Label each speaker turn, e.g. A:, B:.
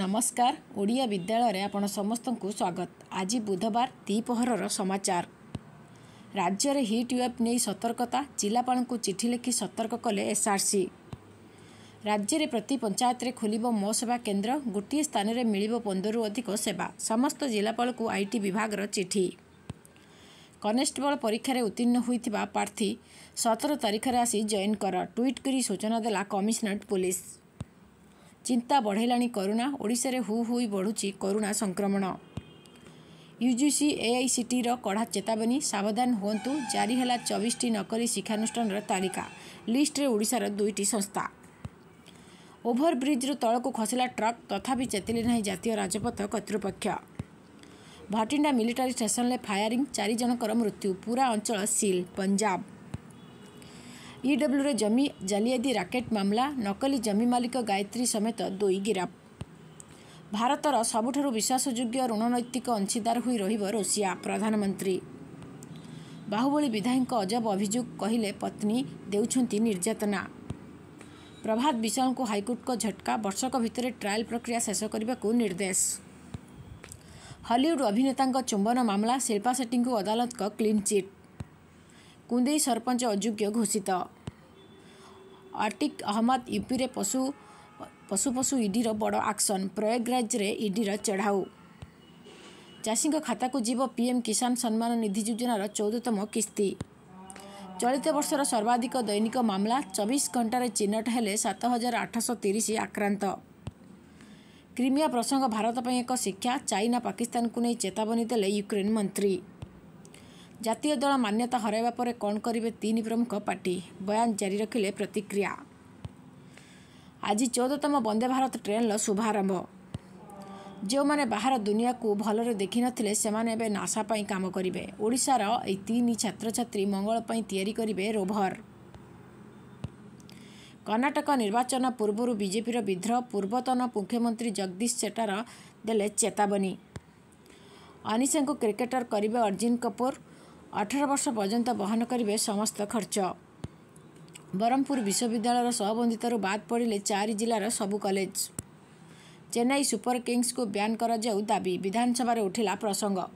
A: ନମସ୍କାର ଓଡ଼ିଆ ବିଦ୍ୟାଳୟରେ ଆପଣ ସମସ୍ତଙ୍କୁ ସ୍ୱାଗତ ଆଜି ବୁଧବାର ଦ୍ୱିପହରର ସମାଚାର ରାଜ୍ୟରେ ହିଟ୍ ୱେଭ୍ ନେଇ ସତର୍କତା ଜିଲ୍ଲାପାଳଙ୍କୁ ଚିଠି ଲେଖି ସତର୍କ କଲେ ଏସ୍ଆର୍ସି ରାଜ୍ୟରେ ପ୍ରତି ପଞ୍ଚାୟତରେ ଖୋଲିବ ମୋ ସେବା କେନ୍ଦ୍ର ଗୋଟିଏ ସ୍ଥାନରେ ମିଳିବ ପନ୍ଦରରୁ ଅଧିକ ସେବା ସମସ୍ତ ଜିଲ୍ଲାପାଳକୁ ଆଇଟି ବିଭାଗର ଚିଠି କନେଷ୍ଟବଳ ପରୀକ୍ଷାରେ ଉତ୍ତୀର୍ଣ୍ଣ ହୋଇଥିବା ପ୍ରାର୍ଥୀ ସତର ତାରିଖରେ ଆସି ଜଏନ୍ କର ଟ୍ୱିଟ୍ କରି ସୂଚନା ଦେଲା କମିଶନରେଟ୍ ପୋଲିସ୍ ଚିନ୍ତା ବଢ଼ାଇଲାଣି କରୋନା ଓଡ଼ିଶାରେ ହୁ ହୁଇ ବଢ଼ୁଛି କରୋନା ସଂକ୍ରମଣ ଏ ଆଇ ସି ଟିର କଡ଼ା ଚେତାବନୀ ସାବଧାନ ହୁଅନ୍ତୁ ଜାରି ହେଲା ଚବିଶଟି ନକଲି ଶିକ୍ଷାନୁଷ୍ଠାନର ତାଲିକା ଲିଷ୍ଟରେ ଓଡ଼ିଶାର ଦୁଇଟି ସଂସ୍ଥା ଓଭରବ୍ରିଜ୍ରୁ ତଳକୁ ଖସିଲା ଟ୍ରକ୍ ତଥାପି ଚେତିଲେ ନାହିଁ ଜାତୀୟ ରାଜପଥ କର୍ତ୍ତୃପକ୍ଷ ଭାଟିଣ୍ଡା ମିଲିଟାରୀ ଷ୍ଟେସନ୍ରେ ଫାୟାରିଂ ଚାରି ଜଣଙ୍କର ମୃତ୍ୟୁ ପୁରା ଅଞ୍ଚଳ ସିଲ୍ ପଞ୍ଜାବ ଇଡବ୍ଲ୍ୟୁର e ଜମି ଜାଲିଆତି ରାକେଟ୍ ମାମଲା ନକଲି ଜମି ମାଲିକ ଗାୟତ୍ରୀ ସମେତ ଦୁଇ ଗିରଫ ଭାରତର ସବୁଠାରୁ ବିଶ୍ୱାସଯୋଗ୍ୟ ଋଣନୈତିକ ଅଂଶୀଦାର ହୋଇ ରହିବ ରୁଷିଆ ପ୍ରଧାନମନ୍ତ୍ରୀ ବାହୁବଳୀ ବିଧାୟକ ଅଜବ ଅଭିଯୋଗ କହିଲେ ପତ୍ନୀ ଦେଉଛନ୍ତି ନିର୍ଯାତନା ପ୍ରଭାତ ବିଶ୍ୱାଳଙ୍କୁ ହାଇକୋର୍ଟଙ୍କ ଝଟକା ବର୍ଷକ ଭିତରେ ଟ୍ରାଏଲ୍ ପ୍ରକ୍ରିୟା ଶେଷ କରିବାକୁ ନିର୍ଦ୍ଦେଶ ହଲିଉଡ୍ ଅଭିନେତାଙ୍କ ଚୁମ୍ବନ ମାମଲା ଶିଳ୍ପା ସେଟ୍ଟିଙ୍କୁ ଅଦାଲତଙ୍କ କ୍ଲିନ୍ ଚିଟ୍ କୁନ୍ଦେଇ ସରପଞ୍ଚ ଅଯୋଗ୍ୟ ଘୋଷିତ ଅର୍ଟିକ ଅହମ୍ମଦ ୟୁପିରେ ପଶୁ ପଶୁ ପଶୁ ଇଡିର ବଡ଼ ଆକ୍ସନ୍ ପ୍ରୟାଗରାଜରେ ଇଡିର ଚଢ଼ାଉ ଚାଷୀଙ୍କ ଖାତାକୁ ଯିବ ପିଏମ୍ କିଷାନ ସମ୍ମାନ ନିଧି ଯୋଜନାର ଚଉଦତମ କିସ୍ତି ଚଳିତ ବର୍ଷର ସର୍ବାଧିକ ଦୈନିକ ମାମଲା ଚବିଶ ଘଣ୍ଟାରେ ଚିହ୍ନଟ ହେଲେ ସାତ ହଜାର ଆଠଶହ ତିରିଶ ଆକ୍ରାନ୍ତ କ୍ରିମିଆ ପ୍ରସଙ୍ଗ ଭାରତ ପାଇଁ ଏକ ଶିକ୍ଷା ଚାଇନା ପାକିସ୍ତାନକୁ ନେଇ ଚେତାବନୀ ଦେଲେ ୟୁକ୍ରେନ୍ ମନ୍ତ୍ରୀ ଜାତୀୟ ଦଳ ମାନ୍ୟତା ହରାଇବା ପରେ କ'ଣ କରିବେ ତିନି ପ୍ରମୁଖ ପାର୍ଟି ବୟାନ ଜାରି ରଖିଲେ ପ୍ରତିକ୍ରିୟା ଆଜି ଚଉଦତମ ବନ୍ଦେ ଭାରତ ଟ୍ରେନ୍ର ଶୁଭାରମ୍ଭ ଯେଉଁମାନେ ବାହାର ଦୁନିଆକୁ ଭଲରେ ଦେଖିନଥିଲେ ସେମାନେ ଏବେ ନାସା ପାଇଁ କାମ କରିବେ ଓଡ଼ିଶାର ଏହି ତିନି ଛାତ୍ରଛାତ୍ରୀ ମଙ୍ଗଳ ପାଇଁ ତିଆରି କରିବେ ରୋଭର କର୍ଣ୍ଣାଟକ ନିର୍ବାଚନ ପୂର୍ବରୁ ବିଜେପିର ବିଦ୍ରୋହ ପୂର୍ବତନ ମୁଖ୍ୟମନ୍ତ୍ରୀ ଜଗଦୀଶ ଚେଟାର ଦେଲେ ଚେତାବନୀ ଅନିଶାଙ୍କୁ କ୍ରିକେଟର କରିବେ ଅର୍ଜୁନ କପୁର ଅଠର ବର୍ଷ ପର୍ଯ୍ୟନ୍ତ ବହନ କରିବେ ସମସ୍ତ ଖର୍ଚ୍ଚ ବ୍ରହ୍ମପୁର ବିଶ୍ୱବିଦ୍ୟାଳୟର ସହବନ୍ଧିତାରୁ ବାଦ୍ ପଡ଼ିଲେ ଚାରି ଜିଲ୍ଲାର ସବୁ କଲେଜ ଚେନ୍ନାଇ ସୁପର କିଙ୍ଗସ୍କୁ ବ୍ୟାନ୍ କରାଯାଉ ଦାବି ବିଧାନସଭାରେ ଉଠିଲା ପ୍ରସଙ୍ଗ